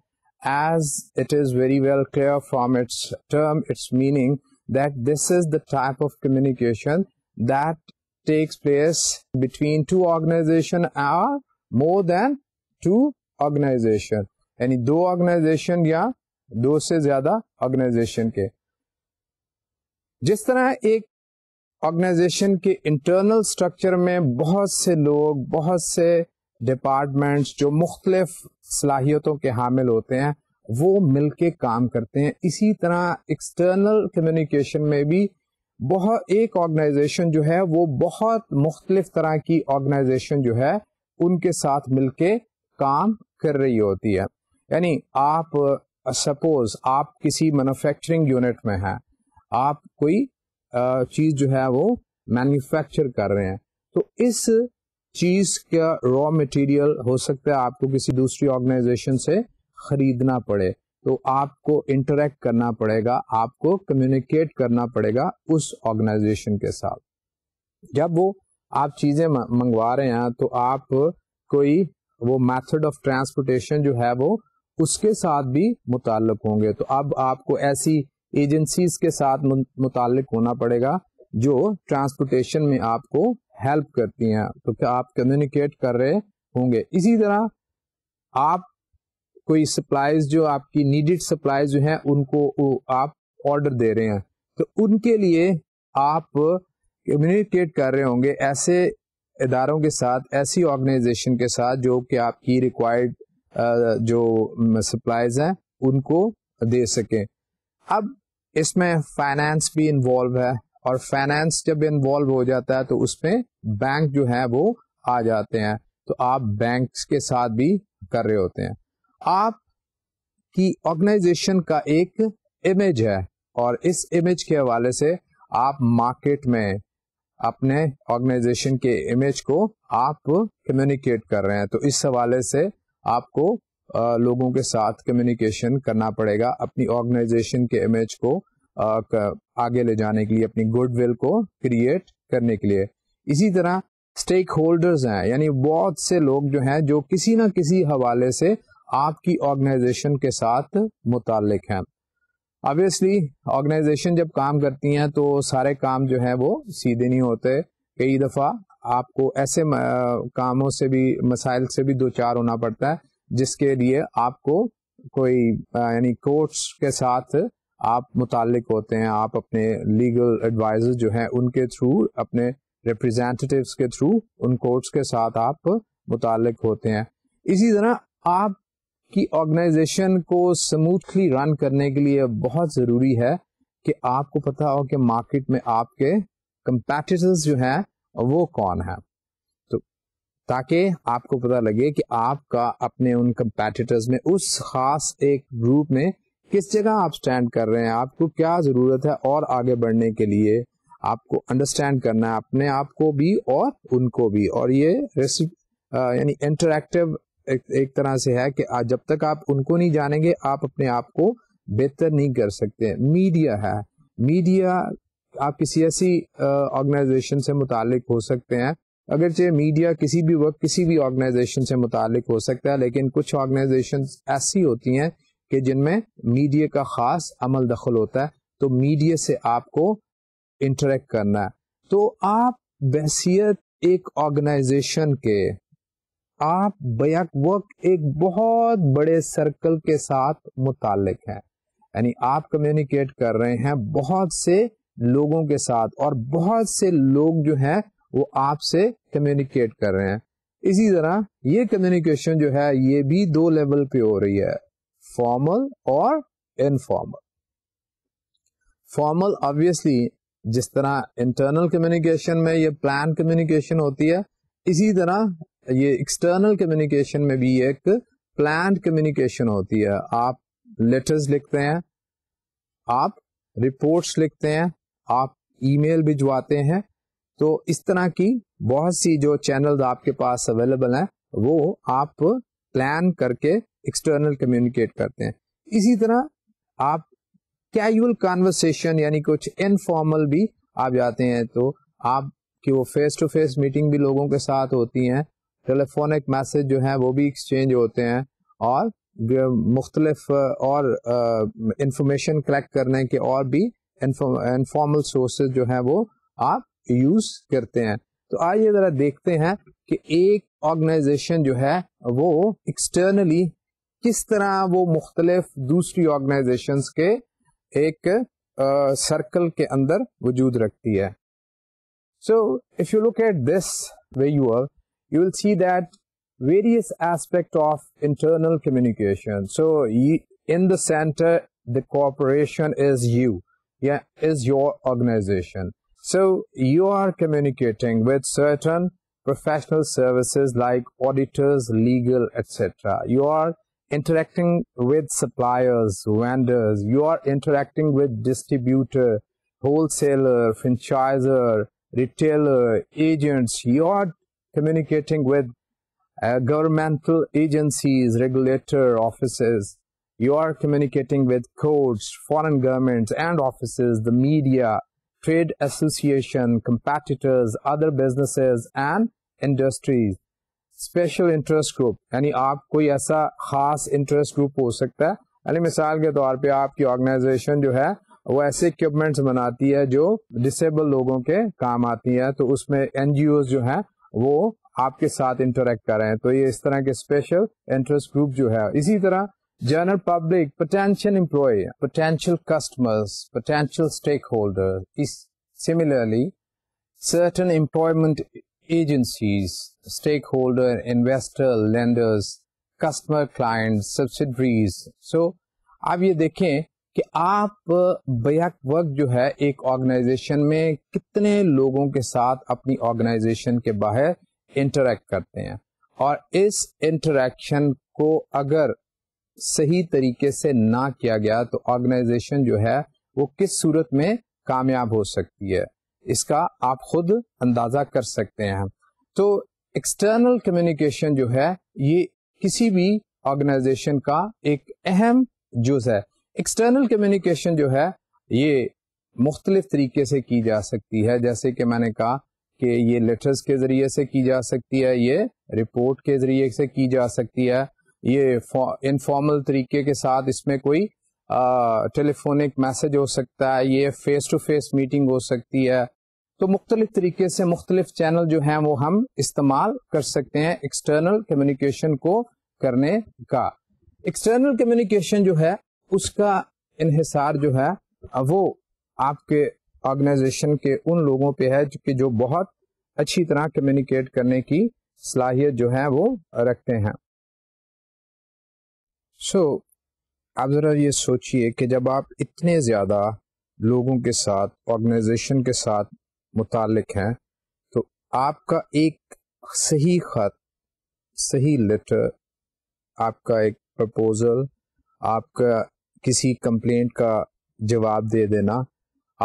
as it is very well clear from its term its meaning that this is the type of communication that takes place between two organisation or more than two organisation यानी दो ऑर्गेनाइजेशन या दो से ज्यादा ऑर्गेनाइजेशन के जिस तरह एक ऑर्गेनाइजेशन के इंटरनल स्ट्रक्चर में बहुत से लोग बहुत से डिपार्टमेंट्स जो मुख्तलिफ सलाहियतों के हामिल होते हैं वो मिल के काम करते हैं इसी तरह एक्सटर्नल कम्युनिकेशन में भी बहुत एक ऑर्गेनाइजेशन जो है वो बहुत मुख्तलिफ तरह की ऑर्गेनाइजेशन जो है उनके साथ मिलके काम कर रही होती है यानी आप सपोज आप किसी मैन्युफैक्चरिंग यूनिट में हैं आप कोई चीज़ जो है वो मैन्युफैक्चर कर रहे हैं तो इस चीज का रॉ मटेरियल हो सकता है आपको किसी दूसरी ऑर्गेनाइजेशन से खरीदना पड़े तो आपको इंटरेक्ट करना पड़ेगा आपको कम्युनिकेट करना पड़ेगा उस ऑर्गेनाइजेशन के साथ जब वो आप चीजें मंगवा रहे हैं तो आप कोई वो मेथड ऑफ ट्रांसपोर्टेशन जो है वो उसके साथ भी मुतल होंगे तो अब आपको ऐसी एजेंसीज के साथ मुतल होना पड़ेगा जो ट्रांसपोर्टेशन में आपको हेल्प करती हैं तो क्या आप कम्युनिकेट कर रहे होंगे इसी तरह आप कोई सप्लाईज जो आपकी नीडेड सप्लाईज जो हैं उनको आप ऑर्डर दे रहे हैं तो उनके लिए आप कम्युनिकेट कर रहे होंगे ऐसे इदारों के साथ ऐसी ऑर्गेनाइजेशन के साथ जो कि आपकी रिक्वायर्ड जो सप्लाईज हैं उनको दे सके अब इसमें फाइनेंस भी इन्वॉल्व है और फाइनेंस जब इन्वॉल्व हो जाता है तो उसमें बैंक जो है वो आ जाते हैं तो आप बैंक के साथ भी कर रहे होते हैं आप की ऑर्गेनाइजेशन का एक इमेज है और इस इमेज के हवाले से आप मार्केट में अपने ऑर्गेनाइजेशन के इमेज को आप कम्युनिकेट कर रहे हैं तो इस हवाले से आपको लोगों के साथ कम्युनिकेशन करना पड़ेगा अपनी ऑर्गेनाइजेशन के इमेज को आगे ले जाने के लिए अपनी गुडविल को क्रिएट करने के लिए इसी तरह स्टेक होल्डर्स हैं यानी बहुत से लोग जो हैं जो किसी ना किसी हवाले से आपकी ऑर्गेनाइजेशन के साथ मुतलक हैं ऑब्वियसली ऑर्गेनाइजेशन जब काम करती हैं तो सारे काम जो हैं वो सीधे नहीं होते कई दफ़ा आपको ऐसे कामों से भी मसाइल से भी दो चार होना पड़ता है जिसके लिए आपको कोई यानी कोर्ट्स के साथ आप मुतल होते हैं आप अपने लीगल एडवाइजर जो हैं उनके थ्रू अपने रिप्रेजेंटेटिव्स के थ्रू उन कोर्ट्स के साथ आप मुतल होते हैं इसी तरह आपकी ऑर्गेनाइजेशन को स्मूथली रन करने के लिए बहुत ज़रूरी है कि आपको पता हो कि मार्केट में आपके कंपेटिटर्स जो हैं वो कौन है तो ताकि आपको पता लगे कि आपका अपने उन कंपेटिटर्स में उस खास एक ग्रुप में किस जगह आप स्टैंड कर रहे हैं आपको क्या ज़रूरत है और आगे बढ़ने के लिए आपको अंडरस्टैंड करना है अपने आप को भी और उनको भी और ये यानी इंटरक्टिव एक, एक तरह से है कि जब तक आप उनको नहीं जानेंगे आप अपने आप को बेहतर नहीं कर सकते मीडिया है मीडिया आप किसी ऐसी ऑर्गेनाइजेशन से मुतालिक हो सकते हैं अगर चाहे मीडिया किसी भी वक्त किसी भी ऑर्गेनाइजेशन से मुतालिक हो सकता है लेकिन कुछ ऑर्गेनाइजेशन ऐसी होती हैं कि जिनमें मीडिया का ख़ास अमल दखल होता है तो मीडिया से आपको इंटरेक्ट करना है तो आप बहसीत एक ऑर्गेनाइजेशन के आप बैक वक्त एक बहुत बड़े सर्कल के साथ मुतालिक हैं यानी आप कम्युनिकेट कर रहे हैं बहुत से लोगों के साथ और बहुत से लोग जो हैं वो आपसे कम्युनिकेट कर रहे हैं इसी तरह ये कम्युनिकेशन जो है ये भी दो लेवल पे हो रही है फॉर्मल और इनफॉर्मल फॉर्मल ऑब्वियसली जिस तरह इंटरनल कम्युनिकेशन में ये प्लान कम्युनिकेशन होती है इसी तरह ये एक्सटर्नल कम्युनिकेशन में भी एक प्लान कम्युनिकेशन होती है आप लेटर्स लिखते हैं आप रिपोर्ट्स लिखते हैं आप ईमेल भिजवाते हैं तो इस तरह की बहुत सी जो चैनल आपके पास अवेलेबल हैं वो आप प्लान करके एक्सटर्नल कम्युनिकेट करते हैं इसी तरह आप कैजुअल कॉन्वर्सेशन यानी कुछ इनफॉर्मल भी आप जाते हैं तो आपकी वो फेस टू फेस मीटिंग भी लोगों के साथ होती हैं टेलीफोनिक मैसेज जो है वो भी एक्सचेंज होते हैं और मुख्तलफ और इंफॉर्मेशन कलेक्ट करने के और भी इनफॉर्मल सोर्सेज जो है वो आप यूज करते हैं तो आइए जरा देखते हैं कि एक ऑर्गेनाइजेशन जो है वो एक्सटर्नली किस तरह वो मुख्तलिफ दूसरी ऑर्गेनाइजेशन के एक आ, सर्कल के अंदर वजूद रखती है so if you look at this visual you will see that various aspect of internal communication so in the center the corporation is you yeah is your organization so you are communicating with certain professional services like auditors legal etc you are interacting with suppliers, vendors, you are interacting with distributor, wholesaler, franchiser, retailer, agents, you are communicating with uh, governmental agencies, regulator offices, you are communicating with courts, foreign governments and offices, the media, trade association, competitors, other businesses and industries. Special interest group यानी आप कोई ऐसा खास इंटरेस्ट ग्रुप हो सकता है यानी मिसाल के तौर पे आपकी ऑर्गेनाइजेशन जो है वो ऐसे इक्विपमेंट्स बनाती है जो डिसेबल लोगों के काम आती है तो उसमें एनजीओ जो है वो आपके साथ इंटरेक्ट कर रहे हैं तो ये इस तरह के स्पेशल इंटरेस्ट ग्रुप जो है इसी तरह general public potential employee potential customers potential stakeholder इस similarly certain employment agencies, stakeholder, investor, lenders, customer, client, subsidiaries. So आप ये देखें कि आप बैक वक्त जो है एक ऑर्गेनाइजेशन में कितने लोगों के साथ अपनी ऑर्गेनाइजेशन के बाहर इंटरेक्ट करते हैं और इस इंटरेक्शन को अगर सही तरीके से ना किया गया तो ऑर्गेनाइजेशन जो है वो किस सूरत में कामयाब हो सकती है इसका आप खुद अंदाजा कर सकते हैं तो एक्सटर्नल कम्युनिकेशन जो है ये किसी भी ऑर्गेनाइजेशन का एक अहम जुज है एक्सटर्नल कम्युनिकेशन जो है ये मुख्तलिफ तरीके से की जा सकती है जैसे कि मैंने कहा कि ये लेटर्स के ज़रिए से की जा सकती है ये रिपोर्ट के ज़रिए से की जा सकती है ये इनफॉर्मल तरीके के साथ इसमें कोई टेलीफोनिक मैसेज हो सकता है ये फेस टू फेस मीटिंग हो सकती है तो मुख्तलिफ तरीके से मुख्तलिफ चैनल जो है वो हम इस्तेमाल कर सकते हैं एक्सटर्नल कम्युनिकेशन को करने का एक्सटर्नल कम्युनिकेशन जो है उसका इहसार जो है वो आपके ऑर्गेनाइजेशन के उन लोगों पर है कि जो बहुत अच्छी तरह कम्युनिकेट करने की सलाहियत जो है वो रखते हैं सो so, आप ज़रा ये सोचिए कि जब आप इतने ज़्यादा लोगों के साथ ऑर्गेनाइजेशन के साथ मुतालिक हैं तो आपका एक सही ख़त सही लेटर आपका एक प्रपोज़ल आपका किसी कंप्लेंट का जवाब दे देना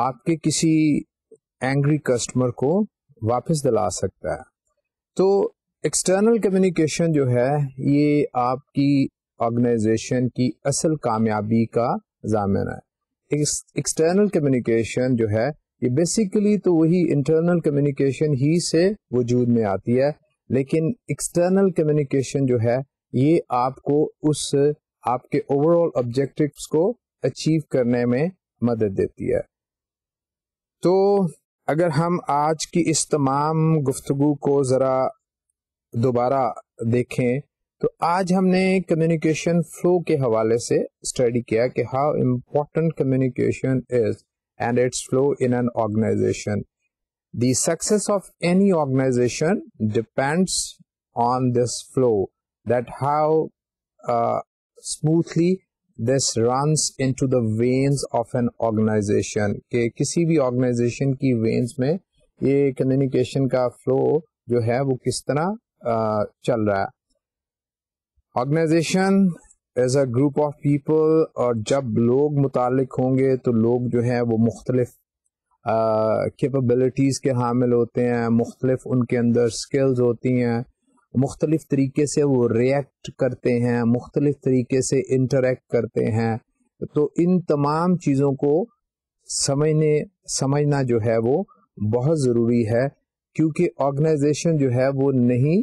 आपके किसी एंग्री कस्टमर को वापस दिला सकता है तो एक्सटर्नल कम्युनिकेशन जो है ये आपकी ऑर्गेनाइजेशन की असल कामयाबी का जामिन है एक्सटर्नल कम्युनिकेशन जो है ये बेसिकली तो वही इंटरनल कम्युनिकेशन ही से वजूद में आती है लेकिन एक्सटर्नल कम्युनिकेशन जो है ये आपको उस आपके ओवरऑल ऑब्जेक्टिव को अचीव करने में मदद देती है तो अगर हम आज की इस तमाम गुफ्तगु को ज़रा दोबारा देखें तो आज हमने कम्युनिकेशन फ्लो के हवाले से स्टडी किया कि how important communication is and its flow in an organization. The success of any organization depends on this flow that how uh, smoothly this runs into the veins of an organization कि किसी भी organization की veins में ये communication का flow जो है वो किस तरह uh, चल रहा है organization as a group of people और जब लोग मुतक होंगे तो लोग जो हैं वो मुख्तलिफ कैपेबिलिटीज़ के हामिल होते हैं मुख्तलिफ उनके अंदर स्किल्स होती हैं मुख्तलिफ तरीके से वो रिएक्ट करते हैं मुख्तलिफ तरीके से इंटरेक्ट करते हैं तो इन तमाम चीज़ों को समझने समझना जो है वो बहुत ज़रूरी है क्योंकि ऑर्गेनाइजेशन जो है वो नहीं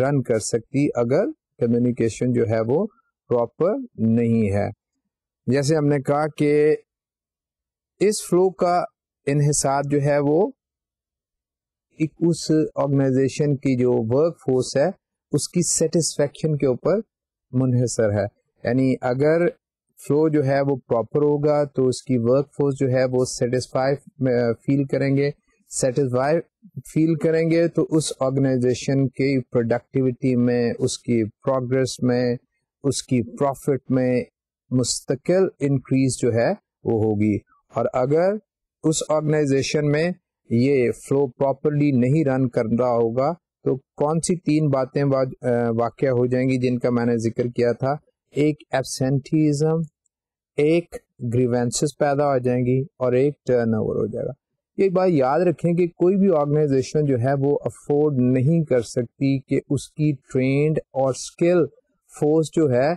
रन कर सकती अगर कम्युनिकेशन जो है वो प्रॉपर नहीं है जैसे हमने कहा कि इस फ्लो का इनहिसार जो है वो एक उस ऑर्गेनाइजेशन की जो वर्क फोर्स है उसकी सेटिस्फेक्शन के ऊपर मुनहसर है यानी अगर फ्लो जो है वो प्रॉपर होगा तो उसकी वर्क फोर्स जो है वो सेटिस्फाई फील करेंगे सेटिस्फाई फील करेंगे तो उस ऑर्गेनाइजेशन की प्रोडक्टिविटी में उसकी प्रोग्रेस में उसकी प्रॉफिट में मुस्तकिल इंक्रीज जो है वो होगी और अगर उस ऑर्गेनाइजेशन में ये फ्लो प्रॉपरली नहीं रन कर रहा होगा तो कौन सी तीन बातें वाक्य हो जाएंगी जिनका मैंने जिक्र किया था एक एबसेंटिजम एक ग्रीवेंसेस पैदा हो जाएंगी और एक टर्नओवर हो जाएगा ये बात याद रखें कि कोई भी ऑर्गेनाइजेशन जो है वो अफोर्ड नहीं कर सकती कि उसकी ट्रेंड और स्किल फोर्स जो है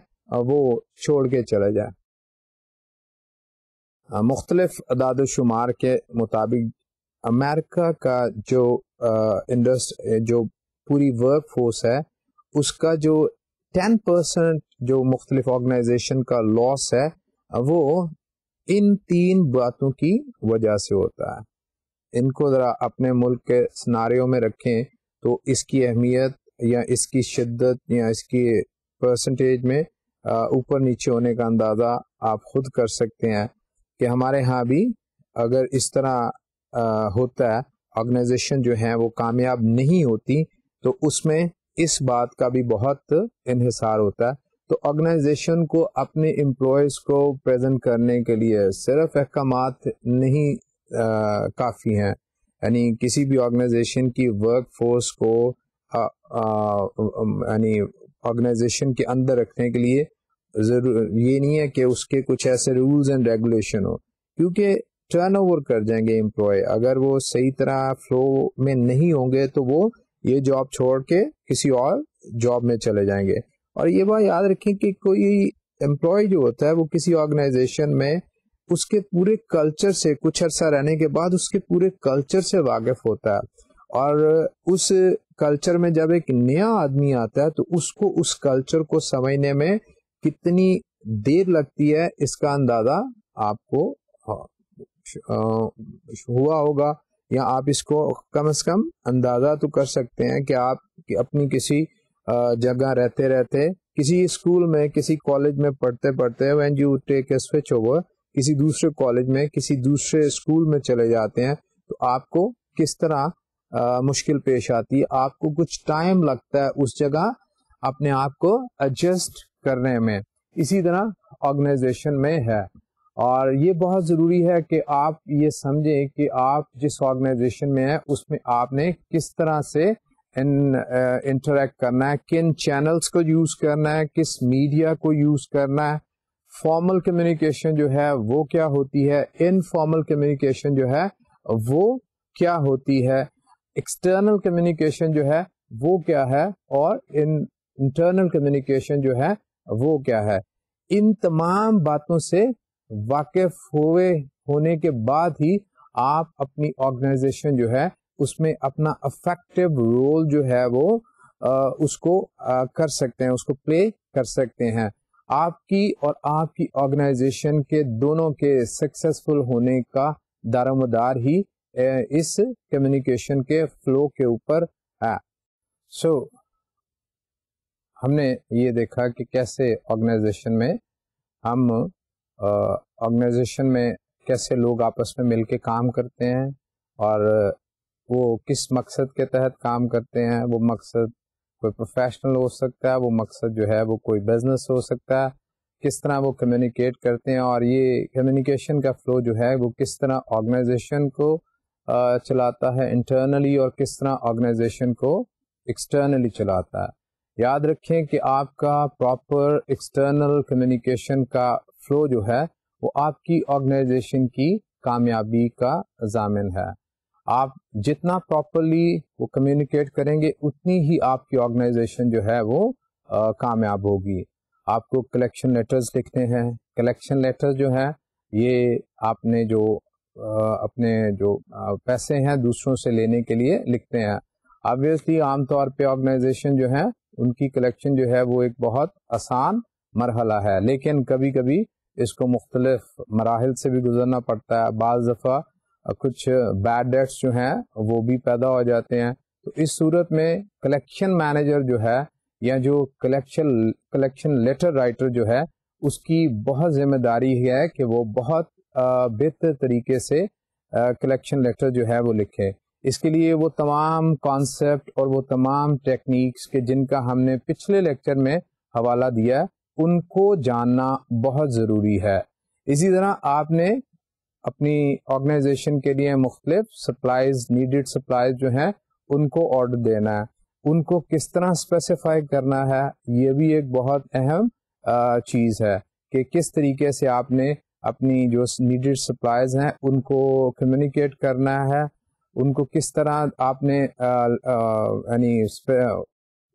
वो छोड़ के चला जाए मुख्तलिफ अदाद शुमार के मुताबिक अमेरिका का जो इंडस्ट जो पूरी वर्क फोर्स है उसका जो टेन परसेंट जो मुख्तलिफ ऑर्गेनाइजेशन का लॉस है वो इन तीन बातों की वजह से होता है इनको ज़रा अपने मुल्क के सिनारियों में रखें तो इसकी अहमियत या इसकी शिद्दत या इसकी परसेंटेज में ऊपर नीचे होने का अंदाज़ा आप खुद कर सकते हैं कि हमारे यहाँ भी अगर इस तरह आ, होता है ऑर्गेनाइजेशन जो है वो कामयाब नहीं होती तो उसमें इस बात का भी बहुत इन्हिसार होता है तो ऑर्गेनाइजेशन को अपने एम्प्लॉयज़ को प्रेजेंट करने के लिए सिर्फ अहकाम नहीं आ, काफ़ी हैं यानी किसी भी ऑर्गेनाइजेशन की वर्क फोर्स को यानी ऑर्गेनाइजेशन के अंदर रखने के लिए जरूर ये नहीं है कि उसके कुछ ऐसे रूल्स एंड रेगुलेशन हो क्योंकि टर्न ओवर कर जाएंगे एम्प्लॉय अगर वो सही तरह फ्लो में नहीं होंगे तो वो ये जॉब छोड़ के किसी और जॉब में चले जाएंगे और ये बात याद रखें कि कोई एम्प्लॉय जो होता है वो किसी ऑर्गेनाइजेशन में उसके पूरे कल्चर से कुछ अर्सा रहने के बाद उसके पूरे कल्चर से वाकिफ होता है और उस कल्चर में जब एक नया आदमी आता है तो उसको उस कल्चर को समझने में कितनी देर लगती है इसका अंदाजा आपको हुआ होगा या आप इसको कम से कम अंदाजा तो कर सकते हैं कि आप कि अपनी किसी जगह रहते रहते किसी स्कूल में किसी कॉलेज में पढ़ते पढ़ते when you take a switch over किसी दूसरे कॉलेज में किसी दूसरे स्कूल में चले जाते हैं तो आपको किस तरह मुश्किल पेश आती है आपको कुछ टाइम लगता है उस जगह अपने आप को एडजस्ट करने में इसी तरह ऑर्गेनाइजेशन में है और ये बहुत ज़रूरी है कि आप ये समझें कि आप जिस ऑर्गेनाइजेशन में है उसमें आपने किस तरह से इन इंटरेक्ट करना है किन चैनल्स को यूज़ करना है किस मीडिया को यूज़ करना है फॉर्मल कम्युनिकेशन जो है वो क्या होती है इनफॉर्मल कम्युनिकेशन जो है वो क्या होती है एक्सटर्नल कम्युनिकेशन जो है वो क्या है और इन इंटरनल कम्युनिकेशन जो है वो क्या है इन तमाम बातों से वाकिफ हुए होने के बाद ही आप अपनी ऑर्गेनाइजेशन जो है उसमें अपना अफेक्टिव रोल जो है वो आ, उसको आ, कर सकते हैं उसको प्ले कर सकते हैं आपकी और आपकी ऑर्गेनाइजेशन के दोनों के सक्सेसफुल होने का दारोमदार ही इस कम्युनिकेशन के फ्लो के ऊपर है सो so, हमने ये देखा कि कैसे ऑर्गेनाइजेशन में हम ऑर्गेनाइजेशन में कैसे लोग आपस में मिलके काम करते हैं और वो किस मकसद के तहत काम करते हैं वो मकसद कोई प्रोफेशनल हो सकता है वो मकसद जो है वो कोई बिजनेस हो सकता है किस तरह वो कम्युनिकेट करते हैं और ये कम्युनिकेशन का फ्लो जो है वो किस तरह ऑर्गेनाइजेशन को चलाता है इंटरनली और किस तरह ऑर्गेनाइजेशन को एक्सटर्नली चलाता है याद रखें कि आपका प्रॉपर एक्सटर्नल कम्युनिकेशन का फ्लो जो है वो आपकी ऑर्गेनाइजेशन की कामयाबी का जामिन है आप जितना प्रॉपरली वो कम्युनिकेट करेंगे उतनी ही आपकी ऑर्गेनाइजेशन जो है वो कामयाब होगी आपको कलेक्शन लेटर्स लिखने हैं कलेक्शन लेटर जो है ये आपने जो अपने जो पैसे हैं दूसरों से लेने के लिए लिखते हैं ऑब्वियसली आमतौर पे ऑर्गेनाइजेशन जो है उनकी कलेक्शन जो है वो एक बहुत आसान मरहला है लेकिन कभी कभी इसको मुख्तलिफ मराहल से भी गुजरना पड़ता है बाज़ दफ़ा कुछ बैड डेट्स जो हैं वो भी पैदा हो जाते हैं तो इस सूरत में कलेक्शन मैनेजर जो है या जो कलेक्शन कलेक्शन लेटर राइटर जो है उसकी बहुत जिम्मेदारी है कि वो बहुत बेहतर तरीके से कलेक्शन लेटर जो है वो लिखे इसके लिए वो तमाम कॉन्सेप्ट और वो तमाम टेक्निक्स के जिनका हमने पिछले लेक्चर में हवाला दिया उनको जानना बहुत ज़रूरी है इसी तरह आपने अपनी ऑर्गेनाइजेशन के लिए मुख्तलिफ सप्लाइज नीडेड सप्लाइज जो हैं उनको ऑर्डर देना है उनको किस तरह स्पेसिफाई करना है ये भी एक बहुत अहम चीज़ है कि किस तरीके से आपने अपनी जो नीडेड सप्लाइज हैं उनको कम्युनिकेट करना है उनको किस तरह आपने यानी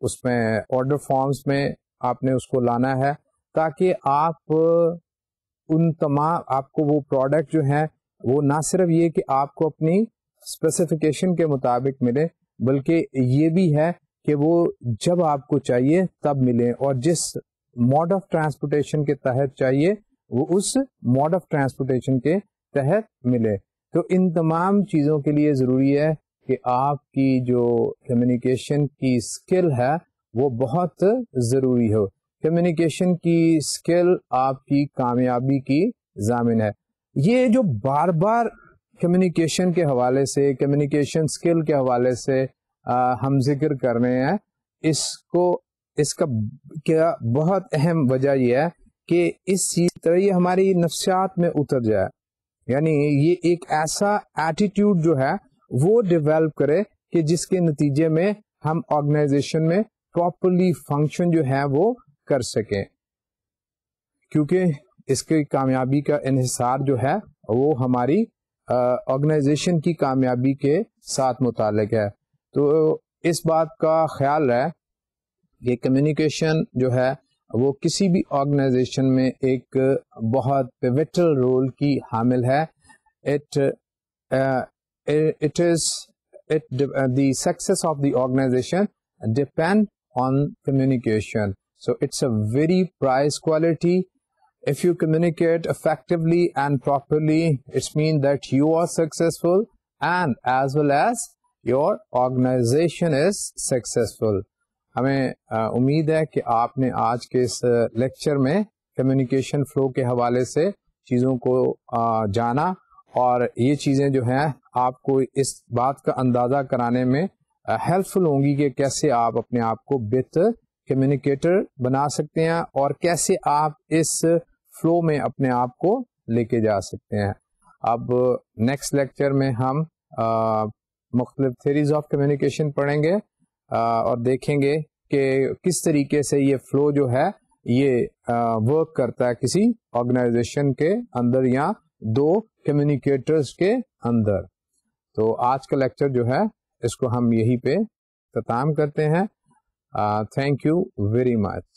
उसमें ऑर्डर फॉर्म्स में आपने उसको लाना है ताकि आप उन तमाम आपको वो प्रोडक्ट जो हैं वो ना सिर्फ ये कि आपको अपनी स्पेसिफिकेशन के मुताबिक मिले बल्कि ये भी है कि वो जब आपको चाहिए तब मिले और जिस मोड ऑफ ट्रांसपोर्टेशन के तहत चाहिए वो उस मोड ऑफ ट्रांसपोर्टेशन के तहत मिले तो इन तमाम चीज़ों के लिए ज़रूरी है कि आपकी जो कम्युनिकेशन की स्किल है वो बहुत ज़रूरी हो कम्युनिकेशन की स्किल आपकी कामयाबी की जामिन है ये जो बार बार कम्युनिकेशन के हवाले से कम्युनिकेशन स्किल के हवाले से आ, हम जिक्र कर रहे हैं इसको इसका क्या बहुत अहम वजह यह है कि इस चीज तरह ये हमारी नफ्सियात में उतर जाए यानी ये एक ऐसा एटीट्यूड जो है वो डेवलप करे कि जिसके नतीजे में हम ऑर्गेनाइजेशन में प्रॉपरली फंक्शन जो है वो कर सकें क्योंकि इसकी कामयाबी का इहिसार जो है वो हमारी ऑर्गेनाइजेशन की कामयाबी के साथ मुतक है तो इस बात का ख्याल है कि कम्युनिकेशन जो है वो किसी भी ऑर्गेनाइजेशन में एक बहुत पिविटल रोल की हामिल है it it is it the success of the organisation depend on communication so it's a very price quality if you communicate effectively and properly it means that you are successful and as well as your organization is successful हमें उम्मीद है कि आपने आज के इस लेक्चर में कम्युनिकेशन फ्लो के हवाले से चीज़ों को जाना और ये चीज़ें जो हैं आपको इस बात का अंदाज़ा कराने में हेल्पफुल होंगी कि कैसे आप अपने आप को बेहतर कम्युनिकेटर बना सकते हैं और कैसे आप इस फ्लो में अपने आप को लेके जा सकते हैं अब नेक्स्ट लेक्चर में हम मुख्तलिफ थेरीज ऑफ कम्युनिकेशन पढ़ेंगे और देखेंगे कि किस तरीके से ये फ्लो जो है ये वर्क करता है किसी ऑर्गेनाइजेशन के अंदर या दो कम्युनिकेटर्स के अंदर तो आज का लेक्चर जो है इसको हम यहीं पे खत्म करते हैं थैंक यू वेरी मच